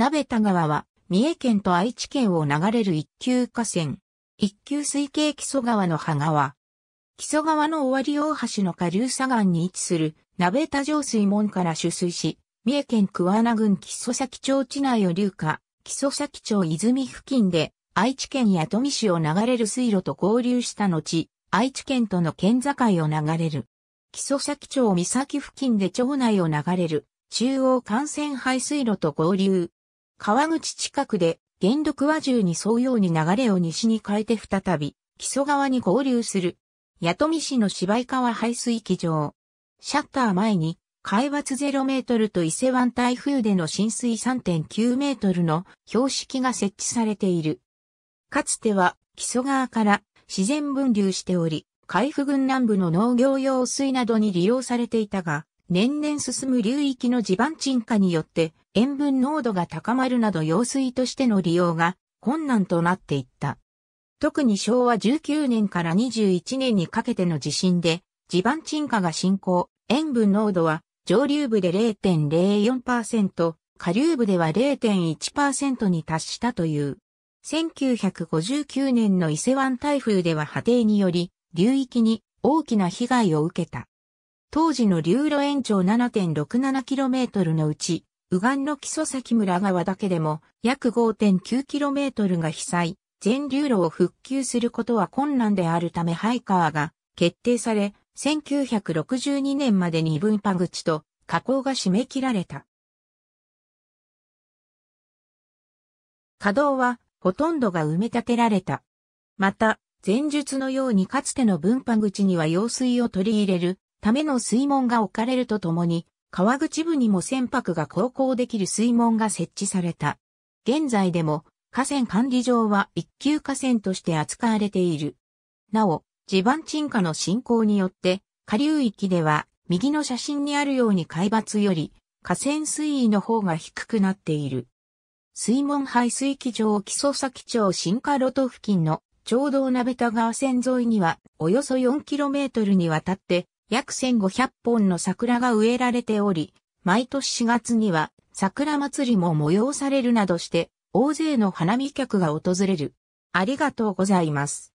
鍋田川は、三重県と愛知県を流れる一級河川。一級水系木曽川の葉川。木曽川の終わり大橋の下流左岸に位置する鍋田上水門から取水し、三重県桑名郡木曽崎町地内を流下、木曽崎町泉付近で愛知県や富市を流れる水路と合流した後、愛知県との県境を流れる。木曽崎町三崎付近で町内を流れる中央幹線排水路と合流。川口近くで、元禄和重に沿うように流れを西に変えて再び、木曽川に合流する。八富市の芝居川排水機場。シャッター前に、海抜0メートルと伊勢湾台風での浸水3.9メートルの標識が設置されている。かつては、木曽川から自然分流しており、海部郡南部の農業用水などに利用されていたが、年々進む流域の地盤沈下によって、塩分濃度が高まるなど用水としての利用が困難となっていった。特に昭和19年から21年にかけての地震で地盤沈下が進行、塩分濃度は上流部で0.04%、下流部では0.1%に達したという。1959年の伊勢湾台風では波堤により、流域に大きな被害を受けた。当時の流路延長 7.67km のうち、右岸の木曽崎村側だけでも約 5.9km が被災、全流路を復旧することは困難であるためハイカーが決定され、1962年までに分派口と河口が締め切られた。稼働はほとんどが埋め立てられた。また、前述のようにかつての分派口には用水を取り入れるための水門が置かれるとともに、川口部にも船舶が航行できる水門が設置された。現在でも河川管理上は一級河川として扱われている。なお、地盤沈下の進行によって、下流域では右の写真にあるように海抜より河川水位の方が低くなっている。水門排水機場木曽崎町新化路と付近のちょうど鍋田川線沿いにはおよそ 4km にわたって約1500本の桜が植えられており、毎年4月には桜祭りも催されるなどして、大勢の花見客が訪れる。ありがとうございます。